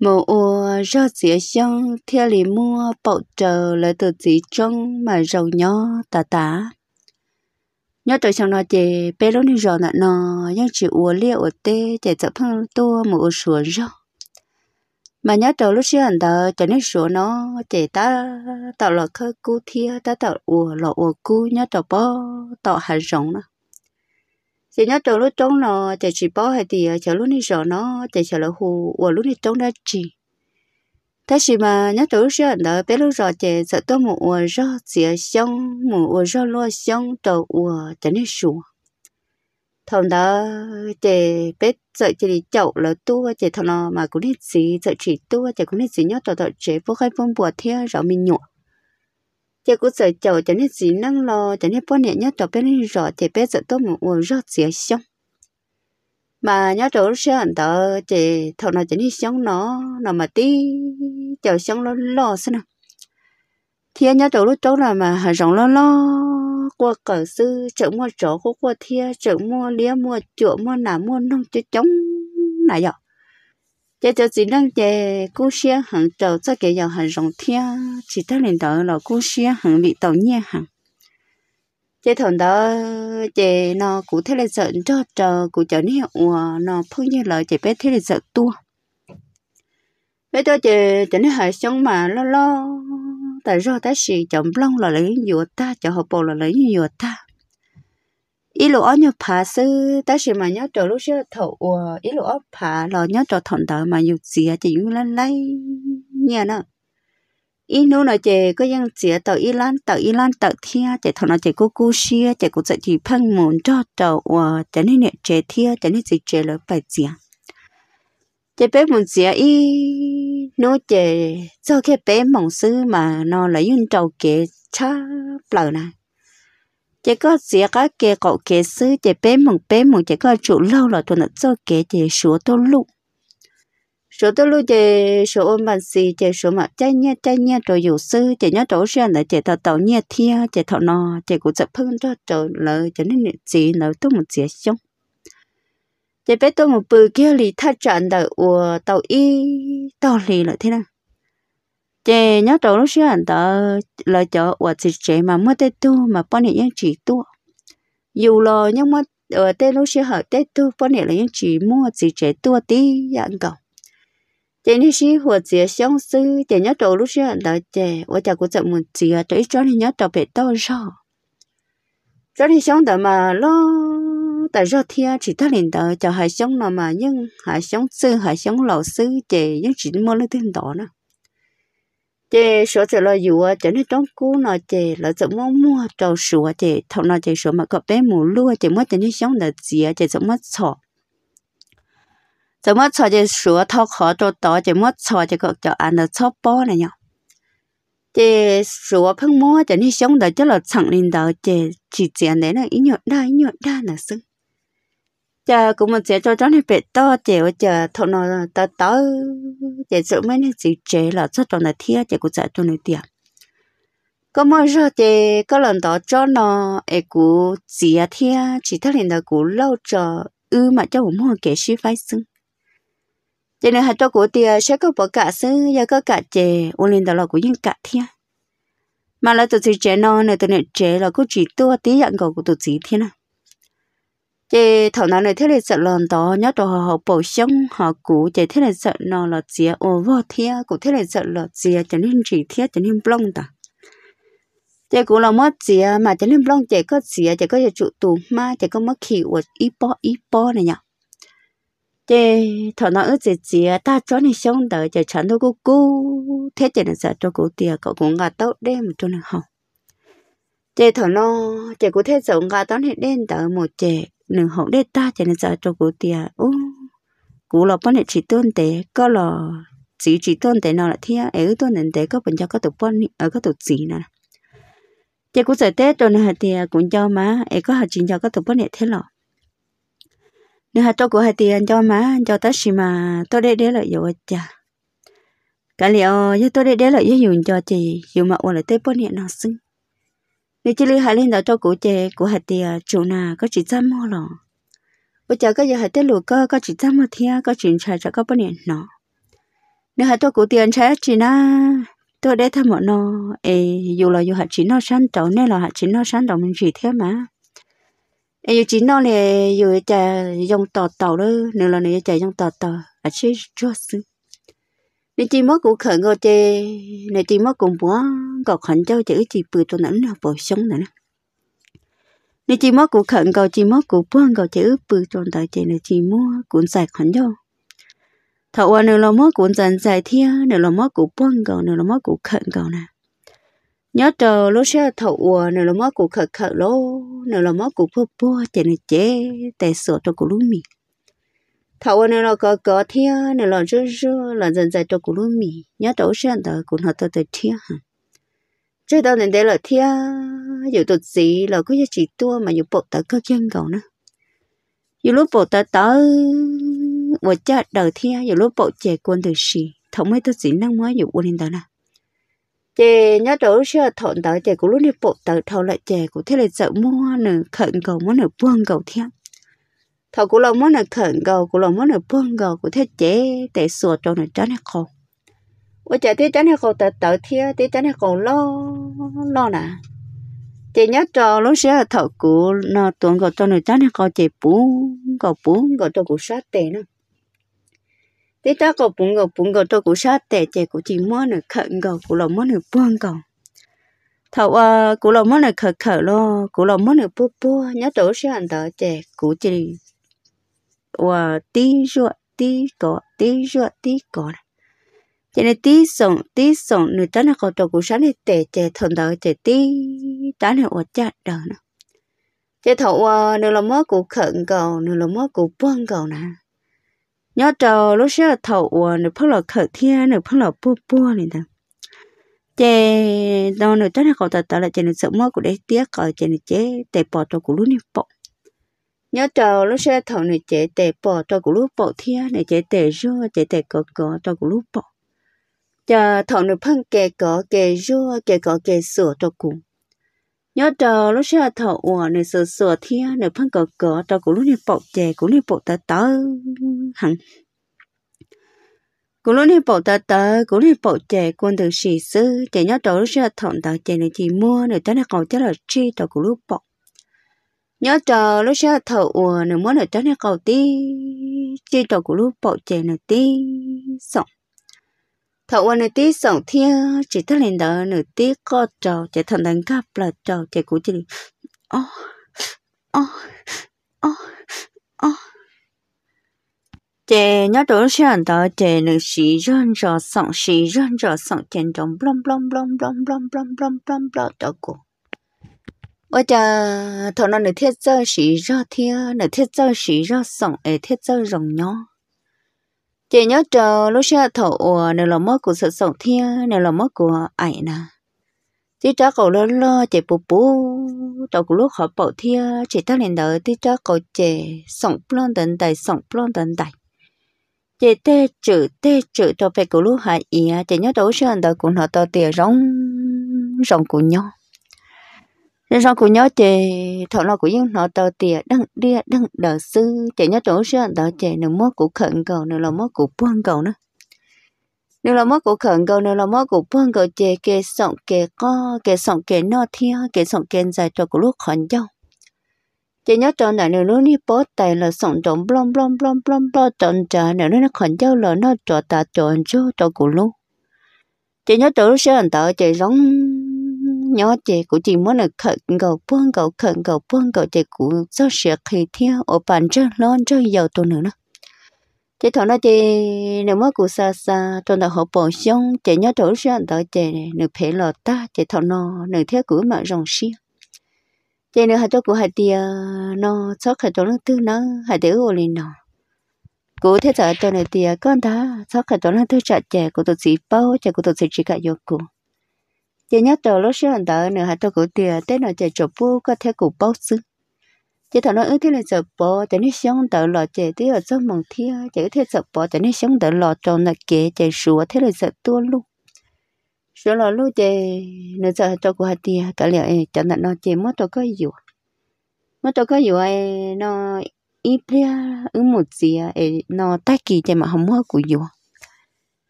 mùa ua do dĩa dân theo lì mua bậu trờ lại từ dĩ chân mà rầu nhó tà tà nhớ tôi xong nó chè bé lúc đi rồi nọ nọ nhưng chỉ ua liệu ở tê chè chậm hơn tua mùa sủa rồi mà nhớ tôi lúc xưa anh ta cho nên sủa nó chè ta tạo là khơi cú thia ta tạo ua lọ ua cú nhớ tôi bó tạo hạt rộng nữa chỉ nhớ trâu lúc trống nó chạy chỉ bó hay thì chờ lúc đi rõ nó chạy chờ là hù và lúc đi trống đã chỉ thế chỉ mà nhớ trâu lúc rõ đó bé lúc rõ chạy sợ tôi một ua rõ xỉa xong một ua rõ lo xong trâu ua chạy đi xuống thằng đó chạy bé sợ chỉ đi chậu là tua chạy thằng nó mà cũng đi gì sợ chỉ tua chạy cũng đi gì nhớ trâu trâu chế vô khai phong bùa theo rõ mình nhụa chị cũng sợ chậu cho nên gì năng lo cho nên bố nè nhớ trò bé lên rõ thì bé sợ tôi một uống rót dĩa xong mà nhớ trò sẽ ăn tờ chỉ thầu nào cho nên xong nó nó mà tí chậu xong nó lo xem nào thì nhớ trò lúc đó là mà hà rộng lo lo qua cờ sư chợ mua trò có qua thia chợ mua lia mua chỗ mua nà mua nông chứ chống này vậy chỉ cho chỉ năng chế cú xe hàng trầu cho cái dầu hàng rồng thia chỉ ta lên đó là cú xe hàng bị tàu nhẹ hàng chỉ thằng đó chế nó cụ thế là sợ cho trờ cụ trở nên ủa nó phun như lời chỉ biết thế là sợ tua bé tôi chế trở nên hai xong mà lo lo tại do ta xì chồng long là lấy nhiều ta cho họ bồ là lấy nhiều ta ý lỗ nhớ phá sư ta chỉ mà nhớ trở lúc xưa thầu ủa ý lỗ phá lò nhớ trở thằng đó mà dục gì chỉ dùng lên lấy nhà nó ý nô nó chỉ có dân chỉ tàu ý lan tàu ý lan tàu thia chỉ thằng nó chỉ cố cố xia chỉ cố chỉ chỉ phân muốn cho tàu ủa chỉ nên nè chỉ thia chỉ nên chỉ chỉ lỡ phải chỉ chỉ bé muốn chỉ ý nô chỉ cho cái bé mong sư mà nó lấy dùng trầu kế cha bờ này chỉ có chỉ có kê cậu kê sư chỉ bé mùng bé mùng chỉ có chủ lâu là tuần cho kê chỉ số tô lụ số tô lụ chỉ số ôm bàn xì chỉ số mà chay nhẹ chay nhẹ rồi dụ sư chỉ nhớ chỗ riêng là chỉ tàu tàu nhẹ thia chỉ thọ nò chỉ cũng chập phương cho trời lời cho nên chỉ nấu tôi một chỉ xong chỉ bé tôi một bự kia lì thắt chặn đời của tàu y tàu lì là thế nào chế nhớ trâu lúc xưa anh ta là chợ và chỉ chế mà mất tết tu mà bọn này những chỉ tu dù là nhưng mà ở ờ, tết lúc xưa họ tết tu bọn này là những chỉ mua chỉ chế tu tí dạ, anh cậu chế như xí hoặc chế sống sư chế nhớ trâu lúc xưa anh ta chế và chả cũng chậm một chỉ ở chỗ cho nhớ trâu bị to rồi cho nên sống đợi mà lo tại do thia chỉ ta liền đợi cho hai sống nào mà nhưng hai sống sư hai sống lão sư chế những chỉ mua lấy tiền đó nữa chị số chợ lo dù cho nên trong cú nó chị là chợ mua mua trầu sủa chị thầu nó chị sủa mà có bé mù lúa chị mua cho nên xong là gì chị chợ mua sọ chợ mua sọ chị sủa thao khó cho đó chị mua sọ chị có cho ăn là chó bó này nhau chị sủa phân mua cho nên xong là chứ là chẳng nên đâu chị chỉ chuyện này nó ý nhọt đa ý nhọt đa là sưng giờ cũng mình sẽ cho cháu này bị to chị ở giờ thọ nó tớ tớ chị sợ mấy này chỉ chị là cho trong này thiệt chị cũng sợ cho này tiệt. có mỗi giờ chị có lần đó cho nó ấy cũng chị thiệt chị thấy là cũng lâu chờ ư mà cho bố mua kể suy phái xưng cho nên hai cho cổ tiền sẽ có bỏ cả xứ giờ có cả chè ô lên đó là cũng yên cả thiên mà là tụi chị trẻ nó này tụi này trẻ là có chỉ tua tí dạng cầu của tụi chị thiên à chị thảo nào này thế này sợ lòn đó nhớ đồ họ bổ sung họ cũ chị thế này sợ nó là chia ô vô thia cũng thế này sợ là chia cho nên chỉ thia cho nên plong ta chị cũng là mất chia mà cho nên plong chị có chia chị có trụ tù ma chị có mất khí của ít po ít này nhở chị thảo nào ở chị chia ta cho nên sống đời chị chẳng đâu có cú thế chị này sợ cho cũ tiền cậu cũng ngạt tốt đêm một chút nào không chị thảo nó chị cũng thế sợ ngạt tốt hết đêm tới một chị nâng hậu đệ ta cho nên giờ cho cụ tiền ô cụ là bọn này chỉ tuân tế có là chỉ chỉ tuân tế nào là thia ấy tuân nền tế có bận cho có tụ bọn ở ờ, có tụ chỉ nè chỉ cụ sợ tết rồi nè thì cũng cho má ấy có hạt chỉ cho có tụ bọn này thế lọ nè hạt cho cụ hạt tiền cho má cho tất xí mà tôi đây đấy lại dầu chả cái liệu như tôi đây đấy là dùng cho chị dùng mà ổn là tết bọn này nó xinh nếu chỉ lý hại lên đó cho cụ chè cụ hạt thì à, chủ nà có chỉ trăm mò lọ bây giờ có giờ hạt tiết lụa cơ có chỉ trăm mò thia có chuyện trà cho có bao nhiêu nó nếu hạt tôi cụ tiền trái chỉ na tôi để thăm mọi nó ê dù là dù hạt chỉ nó sáng đầu nên là hạt chỉ nó sáng đầu mình chỉ thế mà ê dù chỉ nó là dù chả dùng tò tàu đó nếu là nếu chả dùng tò tàu hạt chỉ cho xứ nếu chỉ mất cụ khởi ngô chê nếu chỉ mất cùng búa khẩn cho chữ ก็ขันเจ้าจะจีปืตัวนั้น là vợ sống nữa nè chỉ mất của khẩn cầu chỉ mất của buông cầu chữ bự tròn tại chỉ là chỉ mua cuốn giải khẩn cho thảo qua nửa là mất cuốn dần giải thia nếu là mất của buông cầu nếu là mất của khẩn cầu nè nhớ chờ lúc xe thảo qua nếu là mất của khẩn khẩn lô nếu là mất của buông buông chỉ là chế tại sổ cho của lúc mì thảo qua nửa là có có thia nếu là rơ rơ là dần giải cho của lúc mì nhớ đầu xe đó cũng họ tới thia hả 这到人得了天，有多子了，可以几多嘛？有报得个见狗呢？有 lúc bộ ta tớ 我家 đầu thiên 有 lúc bộ lúc bộ đầu trẻ quân từ sĩ thống mấy tôi chỉ năng mới dụ quân lên đó nè trẻ nhớ chỗ xưa thọn tới trẻ cũng lúc đi bộ tới thầu lại trẻ cũng thế là sợ mua nửa khẩn cầu mua nửa buông cầu thiên thầu cũng là mua nửa khẩn cầu cũng là mua nửa buông cầu cũng thế trẻ để sửa cho nửa trái nè không 我这天真系好得到天，天真系好老老呢。chị nhớ trò lúc xưa thợ cũ nó tuần có cho người ta nó có chị bún có bún có cho cụ sát tệ nó tí ta có bún có bún có cho cụ sát tệ chị cụ chỉ món được khẩn có cụ lòng món được buông có thợ à ờ, cụ lòng món được khở khở lo cụ lòng món được bua bua nhớ trò xưa anh đó chị cụ chỉ và tí ruột tí có tí ruột tí có cho nên tí sống tí sống ờ, nửa tớ là cầu trò của sáng này tệ chè thuận đỡ chè tí tớ này ở chặt đỡ nè chè thầu nửa là mơ của khẩn cầu nửa là mơ của buông cầu nè nhớ chờ lúc xưa thầu ờ, nửa phân là khẩn thiên nửa phân là bua bua này nè chè đâu nửa tớ là cầu tớ tớ là chè nửa sợ mơ của đấy tiếc cầu ờ, chè nửa chế tệ bỏ trò của lúc này bỏ nhớ chờ lúc xưa thầu nửa chế tệ bỏ trò của lúc bỏ thiên nửa chế tệ rô chế tệ cọ cọ trò của lúc bỏ cho thọ nữ phân kè cỏ kè rua kè cỏ kè sửa cho cùng nhớ trò lúc xưa thọ ủa nữ sửa sửa thia nữ phân cỏ cỏ cho cũng lúc này bọc chè cũng lúc bọc tớ tớ hẳn cũng lúc này bọc tớ tớ cũng lúc bọc chè quân từ sĩ sư chè nhớ trò lúc xưa thọ tớ chè nữ chỉ mua nữ tớ này cầu chắc là chi cho cũng lúc bọc nhớ trò lúc xưa thọ ủa nữ muốn nữ tớ này cầu tí chi cho cũng lúc bọc chè nữ tí sống thọ quan này tí sòng thiên chỉ thắt lên đó nửa tí co trò chỉ thằng đánh cắp là trò chỉ cũ chỉ ô ô ô ô chị nhớ đồ xem đó chị nửa xì rơn rò sòng xì rơn rò sòng chèn trong blom blom blom blom blom blom blom blom blom đó cô bây giờ thằng nó nửa thiết chơi sĩ rơ thiên nửa thiết chơi sĩ rơ sòng ấy thiết chơi rồng nhó chị nhớ chờ lúc xưa thổ ủa nếu là mất của sự sống thiên nếu là mất của ảnh nà tí cho cậu lo lo chị bù bù đầu của lúc họ bảo thiên chị ta lên đợi tí cho cậu chị sống plon tận đại sống plon tận đại chị tê chữ tê chữ cho phải của lúc hạ ý chị nhớ đấu sơn đời của nó to tiền rong rong của nhau nên sau cũng nhớ chị thọ lo của những nó tờ tiền đăng đi đăng đỡ sư chị nhớ chỗ anh tờ chị nửa mốt của khẩn cầu nửa là mốt của buông cầu nữa nửa là mốt của khẩn cầu nửa là mốt của buông cầu chị kê sọng kê co kê sọng kê no thia kê sọng kê dài cho của lúc khẩn nhau chị nhớ chỗ này nửa nó đi bó tài là sọng trộn blom blom blom blom blom trộn trà nếu nó khẩn nhau là nó trộn tà trộn cho cho của lúc chị nhớ chỗ anh tờ chị giống nhỏ trẻ của chị muốn được khẩn cầu buông cầu khẩn cầu buông cầu trẻ của do sửa khi theo ở bản chân lon cho giàu tôi nữa đó. chị thọ nói chị nếu mà cụ xa xa tôi đã họ bổ sung chị nhớ thấu ra đó chị nữ phải lo ta chị thọ nó nữ theo của mà rồng xia chị nữ hai cho cụ hai tia nó sót hai cho nó tư nó hai đứa ô lên nó cụ thế giờ tôi này tia con ta sót hai cho nó tư trả trẻ của tôi chỉ bao trẻ của tôi chỉ cả vô cùng chị nhớ tờ lúc xưa hẳn tờ nữa hả tôi cũng tiền tết nào chạy chụp búa có thể cũng bốc xứ chị thằng nó ước thế là chụp bộ chị nó sống tớ lọ chị tí ở trong mộng thia chị có thể chụp bộ chị nó sống tớ lọ trong là kệ chị sủa thế là chụp tua luôn sủa lọ luôn chị nửa giờ tôi cũng hả tiền cả liệu chẳng hạn nó chị mất tôi có dụ à? mất tôi có dụ ai nó ít bia ứng một gì à? nó tác kỳ chị mà không mua của dụ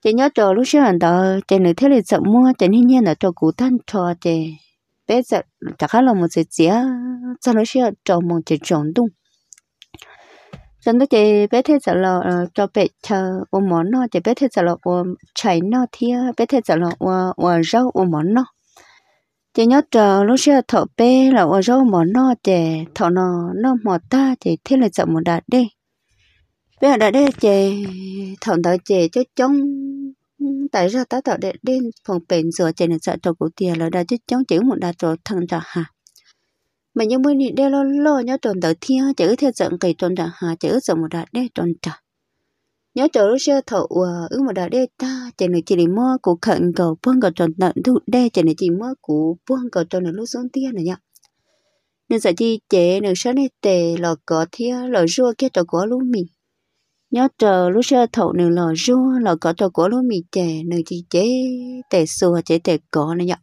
chị nhớ trò lúc xưa đó chị nữ thế là sợ mua chị nên nhiên là trò cũ thân trò chị bé giờ chắc là một sự chia cho lúc xưa trò một chị trộn tung chân đó chị bé thế giờ là ờ, cho bé chờ ô món nó chị bé thế giờ là ô ờ, chảy nó thì bé thế giờ là ô ờ, ô rau ô món nó chị nhớ trò lúc xưa thọ bé là ô rau món nó chị thọ nó nó mọt ta chị thế là sợ một đạt đi bây giờ đã đây chè thằng đó chè cho chống tại ra ta tạo để đến phòng bệnh rửa chè nên sợ trò cổ tiền là đã cho chống chỉ một đà trò thằng trò hà mà những mới đi đeo lo lo nhớ tròn tới thiên chữ theo giận cây tròn đà hà chữ giận một đà đê tròn trà nhớ trò lúc xưa thọ ứ ờ, một đà đê ta chè này chỉ để mua của khẩn cầu buông cầu tròn tận thu đê chè này chỉ mua của buông cầu tròn là lúc xuống tiền này nhá nên sợ chi chè nửa sáng này tè lò cỏ thiên lò rua kia trò cỏ lúc mình nhớ chờ lúc sơ thổ nương lò rua lò có cho của lúc mì chè nương chỉ chế tè xùa chế tè cỏ này nhở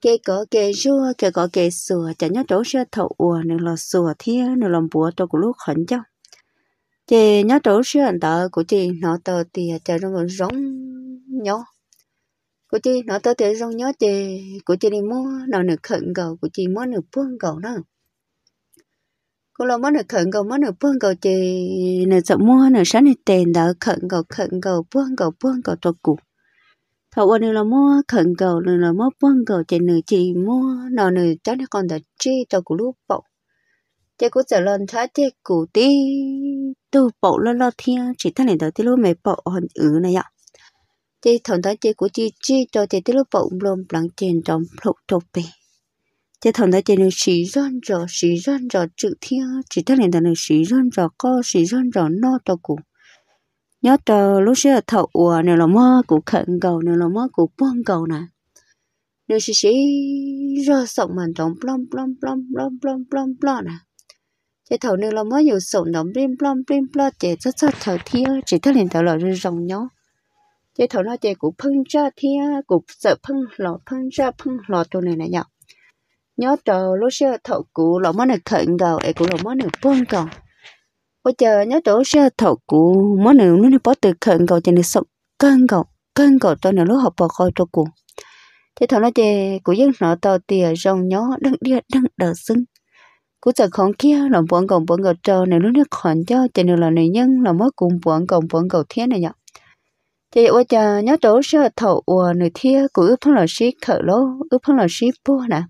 kê có kê rua kê có kê xùa chả nhớ chỗ sơ thổ ùa nương lò xùa thia nương lòng búa cho của lúc khẩn chứ chị nhớ chỗ sơ anh tờ của chị nó tờ tiền chả trong còn rong nhớ của chị nó tờ thì rong nhớ chị của chị đi mua nó nửa khẩn cầu của chị mua nửa phương cầu nữa cô lo mất được khẩn cầu mất được buông cầu chị nửa sợ mua nửa sáng nửa tiền đỡ khẩn cầu khẩn cầu buông cầu buông cầu cho cụ thầu quân nửa mua khẩn cầu nửa là mua buông cầu chị nửa chị mua nọ nửa cháu nửa còn đã chi cho cụ lúc bộ chị cũng sợ lần thá chị cụ tí tu bộ lo lo thiên chỉ thằng này đó tí lúc mẹ bộ hòn ứ này ạ chị thằng đó chị của chị chi cho chị tí lúc bộ lồm lắng tiền trong lục thuộc bì thằng thằng này này chữ chỉ to nhớ tờ lúc xưa thợ ủa nè là mơ của khẩn cầu nè là mơ của bông cầu nè nè xí xí rơ sống màn trống plom plom plom plom plom plom plom nè chế thằng nè là mơ nhiều sống đóng plim plom plim plom chế rất rất thầu thia chỉ thằng này thằng là rơ rồng nhó chế thằng nó chế của phun ra thia của sợ phun lọ phun ra phun lọ tôi này nè nhở nhớ trò lúc xưa thầu cụ lỗ món này khẩn gầu ấy cụ lỗ món này bông cầu bây giờ nhớ trò xưa thầu cụ món này nó này bỏ từ khẩn gầu cho nên sống cân gầu cân gầu cho nên lúc học bỏ coi cho cụ thế thằng nó chè của dân nó tàu tìa rong nhó đăng đĩa đăng đờ sưng cụ giờ không kia là bọn gồng bọn gầu trò này lúc nó khẩn cho cho nên là này nhân là mới cùng bọn gồng bọn gầu thế này nhở thế bây giờ nhớ trò xưa thầu ùa người thia cụ ướp phong lò xí khở lô ướp phong lò xí bua nè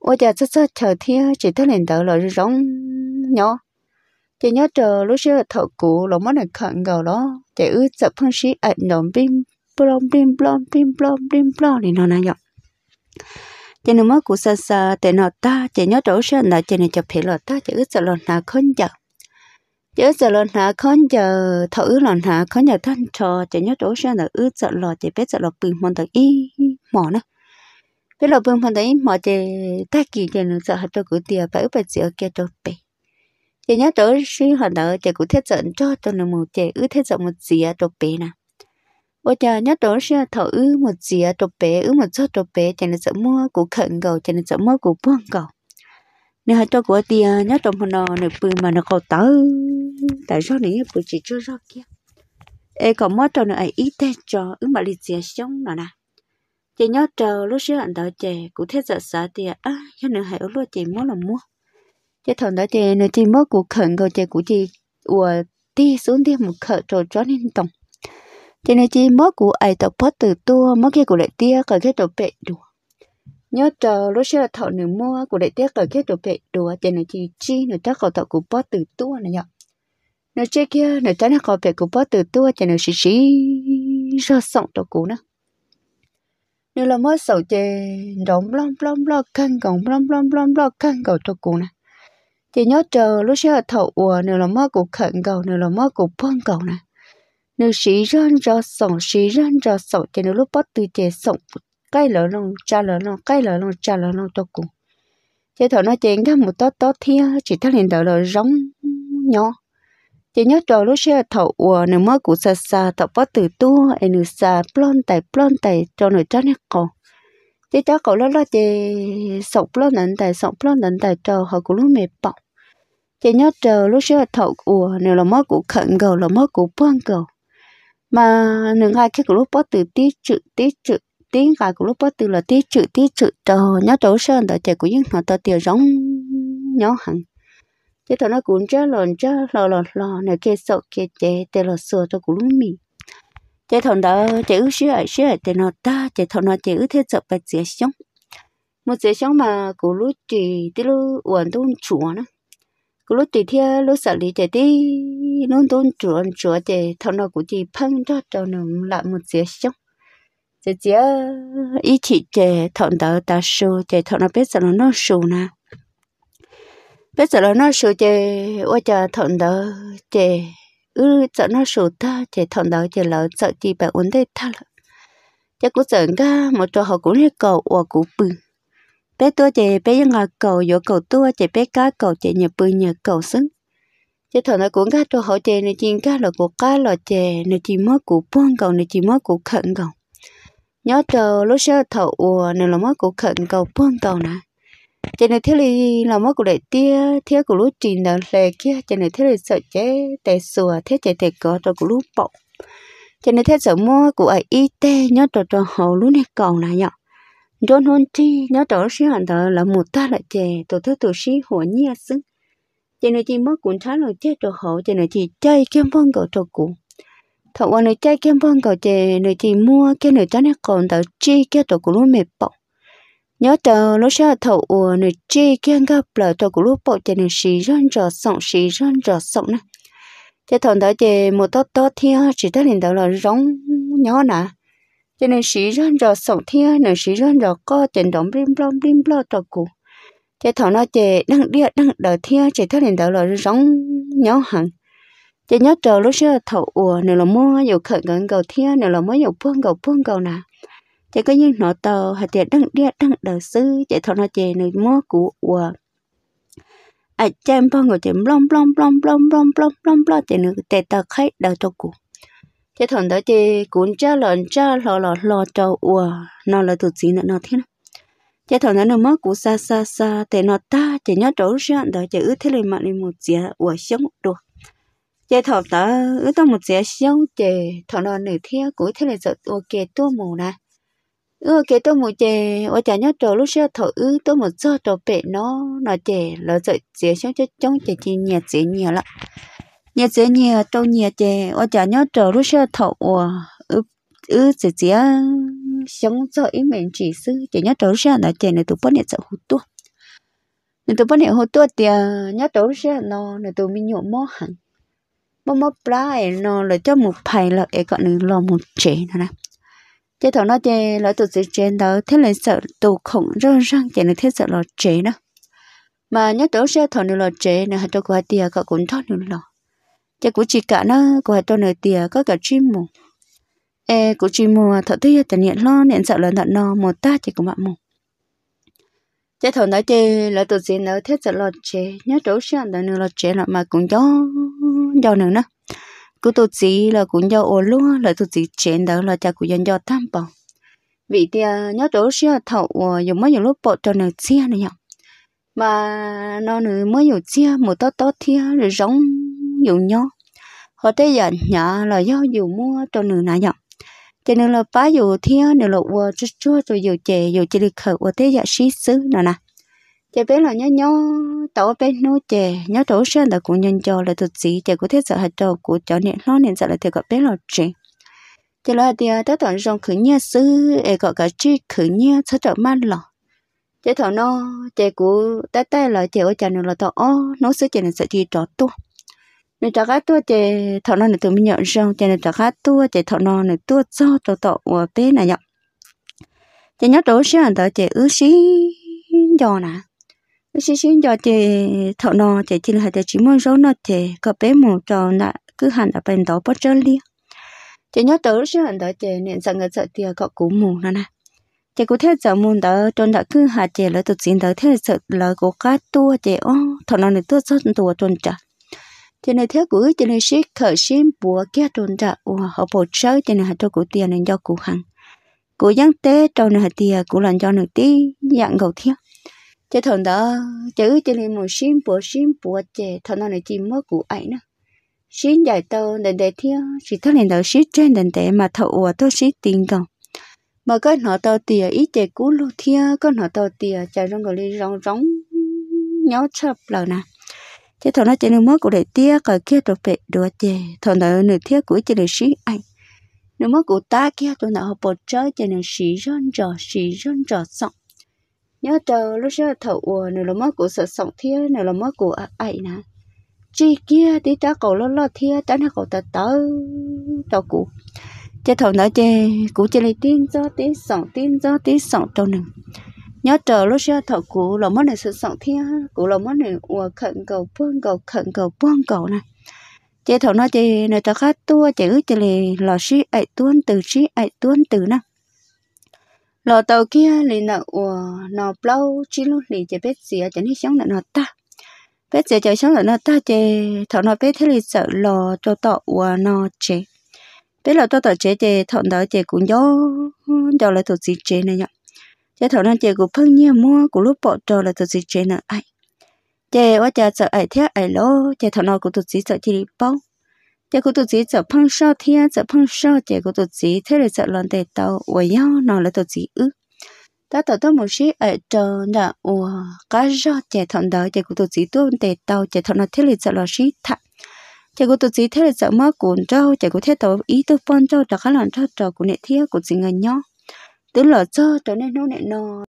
我家这这秋天只头领导了是容 nhỏ chỉ nhớ chờ lúc xưa thợ cũ lỗ mất được khẩn gầu đó để ư chập phong sĩ ảnh nồng bim blom bim blom bim blom bim blom thì nó nãy giờ chỉ nó mới cũ xa xa để nó ta chỉ nhớ chỗ xưa là chỉ nó chụp hình là ta chỉ ư sợ lần nào không giờ chỉ sợ lần nào không giờ thợ ư lần nào không giờ thanh trò chỉ nhớ chỗ xưa là ư sợ lò chỉ biết sợ lò bình mòn thật y mỏ nữa bây giờ bơm phần đấy mọi thì ta kỳ thì nó sợ tôi cứ tiền phải bây giờ kia tôi bị thì nhớ tôi suy họ nợ thì cũng thiết giận cho tôi là một cái, ứ thiết giận một gì đồ bị nè bây giờ nhớ tôi suy thọ ứ một gì đồ bị ứ một số đồ bị thì nó sợ mua cũng khẩn cầu thì nó sợ mua cũng buông cầu nếu họ cho của tiền nhớ trong phần nào nửa bự mà nó có tớ tại sao này bự chỉ chưa ra kia ê còn mất cho nữa ấy ít thế cho ứ mà lịch gì xong nó nè chị nhớ chờ lúc xưa anh đợi chị cũng thế giờ sợ thì à cho nên hãy lúc chị muốn là mua chị thằng đó chị nên chị mất cuộc khẩn cầu chị của chị ủa đi xuống đi một khởi rồi cho nên tổng chị nên chị mất của ai tập phát từ tua mất cái của lại tia cởi cái đồ bệ đùa nhớ chờ lúc xưa thọ nữ mua của đại tia cởi cái đồ bệ đùa chị nên chị chi nửa chắc cầu thọ của phát từ tua này nhở nửa chơi kia nửa chắc nó cầu bệ của phát từ tua chị nên chị chỉ ra sọng đồ cũ nữa nếu là mất sầu chê rộng lom lom lo khăn cầu lom lom lom lo khăn cầu cho cụ nè chị nhớ chờ lúc sẽ thầu ùa nếu là mất cụ khẩn cầu nếu là mất cụ phong cầu nè nếu sĩ răn cho sổng sĩ răn cho sổng chê nếu lúc bắt từ chê sổng cái lỡ lòng cha lỡ lòng cái lỡ lòng cha lỡ lòng cho cụ chê thầu nó chê ngắm một tót tót thia chỉ thằng liền đỡ là giống nhỏ chỉ nhớ trò lúc xưa thọ ủa ờ, nếu mơ cụ xa xa thọ bó từ tu em nữ xa plon tài plon tài cho nổi cho nè cậu chỉ cho cậu lo lo chỉ sọc plon nắn tài sọc plon nắn tài cho họ cũng lúc mệt bọc chỉ nhớ trò lúc xưa thọ ủa ờ, nếu là mơ cụ khẩn gầu là mơ cụ bong gầu mà nương hai cái lúc bó từ tí chữ tí chữ tiếng gà của lúc bắt từ là tí chữ tí chữ trò nhớ trò sơn đã chạy của những họ ta tiều giống nhớ hẳn thế thằng nó cũng chớ lòn chớ lò lò lò nè kia sọ kia chế tê lò sửa cho cũng lúc mình thế thằng đó chế ước sửa ở sửa tê nó ta thế thằng nó chế ước thế sợ bạch dễ sống một dễ sống mà cũng lúc thì tê lúc uẩn tôn chúa nó cũng lúc thì thế lúc sợ lý chế tê nó tôn chúa chúa thế thằng nó cũng chỉ phân cho cho nó lại một dễ sống chế chế ý chỉ chế thằng đó ta sửa chế thằng nó biết sợ nó nó sửa nào bây giờ nó sửa chế ôi chờ thằng đó chế ư ừ, giờ nó sửa ta chế thằng đó chế lỡ giờ chỉ bảo vấn đề ta là chế cũng giờ cả một trò họ cũng là cầu và cũng bự bé tua chế bé ยัง ngà cầu vô cầu tua chế bé cá cầu chế nhà bự nhà cầu sưng chế thằng đó cũng cả trò họ chế này chỉ cả là của cá là chế này chỉ mới của buông cầu này chỉ mới của khẩn cầu nhớ trò lúc sau thầu ùa này là mới của khẩn cầu buông cầu này cho nên thế này là mất của đại tia thế của lúa trình là lệ kia cho nên thế này sợ chế tệ sửa thế chế tệ cỏ rồi của lúa bọc cho nên thế sợ mua của ai y tê nhớ trò trò hậu lúa này còn là nhở john hôn chi nhớ trò sĩ hoàn thờ là một ta lại chè tổ thứ tổ sĩ hồ nhia xứng cho nên chị mất cũng trái là chết trò hậu cho nên chị chơi kem bông cậu trò cũ thọ quan này chơi kem bông cậu chè nơi chị mua cái này trái này còn tờ chi cái trò của lúa mệt bọc nhớ tờ nó sẽ thầu ủa nửa chi kiên gặp lỡ tờ của lúc bộ chơi nửa xì rơn rò sọng xì rơn rò sọng nè thế thằng đó chơi một tốt tốt thiên chỉ tới đến đó là rống nhớ nè cho nên xì rơn rò sọng thiên nửa xì rơn rò co trên đống bim blom bim blom tờ của thế thằng nó chơi đang địa đang đợi thiên chỉ tới đến đó là rống nhớ hẳn cho nhớ tờ lúc sẽ thầu ủa nửa là mua dầu khẩn gần cầu thiên nửa là mới dầu phương cầu phương cầu nè chỉ có những nó tờ hay chỉ đăng đĩa đăng đầu sư chỉ thọ nó chỉ nơi mua cũ ủa à chém phong người chỉ blom blom blom blom blom blom blom blom chỉ nơi chỉ tờ khách đầu cho cũ chỉ thọ đó chỉ cuốn cha lợn cha lò lò lò cho ủa nó là thuộc gì nữa nó thế nào chỉ thọ nó nơi mua cũ xa xa xa để nó ta chỉ nhớ chỗ ra đó chỉ ước thế này mà đi một giờ ủa sống được chế thọ ta ước tao một giờ sống chế thọ nó nửa thiếc cuối thế này giờ ok tua mù này ừ cái tôi một chè ở chả nhớ trò lúc xưa thở ư tôi một giờ trò bể nó nó chè nó sợ dễ xuống cho chống chè chỉ nhẹ dễ nhẹ lắm nhẹ dễ nhẹ trâu nhẹ chè ở chả nhớ trò lúc xưa thở ư ư dễ dễ sống cho ý mình chỉ sư chả nhớ trò lúc xưa là chè này tụi bớt nhẹ sợ hụt tua nên tụi bớt nhẹ hụt tua thì nhớ trò lúc xưa nó là tụi mình nhộn mó hẳn mó mó plai nó là cho một phải là cái gọi là lò một chè nữa nè chế thọ nó chế lại tụt dưới trên đó thế là sợ tù khủng răng răng chế này thiết sợ lọt chế nữa mà nhớ tổ xe thọ nữa lọt chế nữa hạt tôi có tiền có cũng thoát nữa lọt chế của chị cả nó có hạt tôi nữa tiền có cả chim mù e của chim mù thọ thấy tại niệm lo niệm sợ là thọ nó một ta chỉ của bạn mù chế thọ nói chế lại tụt dưới nữa thiết sợ lọt chế nhớ tổ xe thọ nữa lọt chế là mà cũng gió gió nữa nữa cứ tổ chí là cũng do ổ lúc là tổ chí chén đó là cha của dân do tham bảo. vì thì à, nhớ chỗ xưa à, thầu à, dùng mấy nhiều lúc bộ cho nửa chia này nhở mà nó nửa mới nhiều chia một tốt tốt thia rồi giống dùng nhau họ thế giờ nhỏ là do dùng mua cho nửa này nhở cho nên là phá dù thia nửa lộ chua chua rồi dù chè dù chè lịch khởi thế giờ xí xứ nè nè chè bé là nhớ nhớ tàu bé nô chè nhớ tàu sơn là cũng nhân cho là thực sĩ chè có thể sợ hạt trâu của cháu niệm lo nên sợ là thiệt gặp bé là chè chè là thì tất toàn rong khử nhớ sư ấy gọi cả chi khử nhớ sợ trâu man lọ chè thọ nó chè của tay tay là chè ở chè là tàu ó nó sứ chè là sợ gì trọ tua nên trả cá tua chè thọ nó này tụi mình nhận rong chè này trả cá tua chè thọ nó này tua cho trâu tàu của bé này nhận chè nhớ tàu sơn là chè ứ xí giò nè xin xin cho chị thọ nọ chị chỉ là chỉ muốn rau nọ chị có bé mồ trò nè cứ hẳn ở bên đó bắt chơi đi chị nhớ tới chứ hẳn đó chị nên sợ người sợ tiền có cú mù nè nè chị cũng theo sợ mù đó cho đã cứ hạ chị là tụt xin đó thế sợ là cố cá tua chị ô thọ nọ này tua rất tua trôn trả chị này thế cuối chị này xích khởi xin bùa kia trôn trả ô họ bổ chơi chị này hạ cho cụ tiền nên do cụ hằng cụ dân tế trâu này hạ tiền cụ làm cho nửa tí dạng gầu thiết chế thằng đó chữ cho nên một xin bùa xin bùa chế thằng nó này chỉ mất củ ấy nữa xin giải tàu đền đề thiếu chỉ thằng này đầu xin trên đền đề mà thầu ủa tôi xin tiền đồng mà cái nó tao tìa ít chế cú lu thiếu có nó tao tìa chạy rong gọi lên rong rong nhó chập lờ nè chế thằng nó chỉ nên mất củ để tiếc cái kia đồ bệ đồ chế thằng đó nửa thiếu của chỉ là xin anh nửa mất củ ta kia tụi nó bỏ chơi chỉ là xí rong trò xí rong trò xong nhớ chờ lúc xưa thầu ùa nửa là mất của sợ sống thia nửa là mất của ấy nè chi kia tí ta cầu lo lo thia ta nó cầu ta tớ tao cụ chơi thầu nói chơi cụ chơi lấy tin do tí sống tin do tí sống tao nè nhớ chờ lúc xưa thầu cụ là mất này sợ sống thia cụ là mất này ùa khẩn cầu buông cầu khẩn cầu buông cầu này chơi thầu nói chơi nửa ta khát tua chữ chơi lấy lò xí ấy tuôn từ xí ấy tuôn từ nè lò tàu kia lì nợ ủa nọ lâu chỉ lúc lì chỉ biết gì trên hết sống là nọ ta biết gì chẳng sống là nọ ta chè thọ nọ biết thế lì sợ lò cho tọ ủa nọ chế biết lò cho tọ chế chế thọ đó chế cũng gió gió là thuộc gì chế này nhở chế thọ nó chế cũng phân nhiều mua cũng lúc bỏ cho là thuộc gì chế nọ ai chế quá chà sợ ai thế ai lố chế thọ nó cũng thuộc gì sợ chỉ đi bao 结果肚子就胖少天，就胖少，结果肚子 thế là sợ lần để tàu, 我要拿了肚子饿。ta tàu tàu một sĩ ở trâu nè, ủa, cá rau chạy thằng đó, chạy của tôi chỉ tuôn để tàu, trẻ thằng nó thế là sợ lo sĩ thạ. chạy của tôi chỉ thế là sợ mơ cuốn trâu, trẻ của thế tàu ý tôi phân trâu, trâu khá lần trâu trâu của nệ thiết của chỉ người nhỏ. tứ lọ cho trở nên nô nệ nò.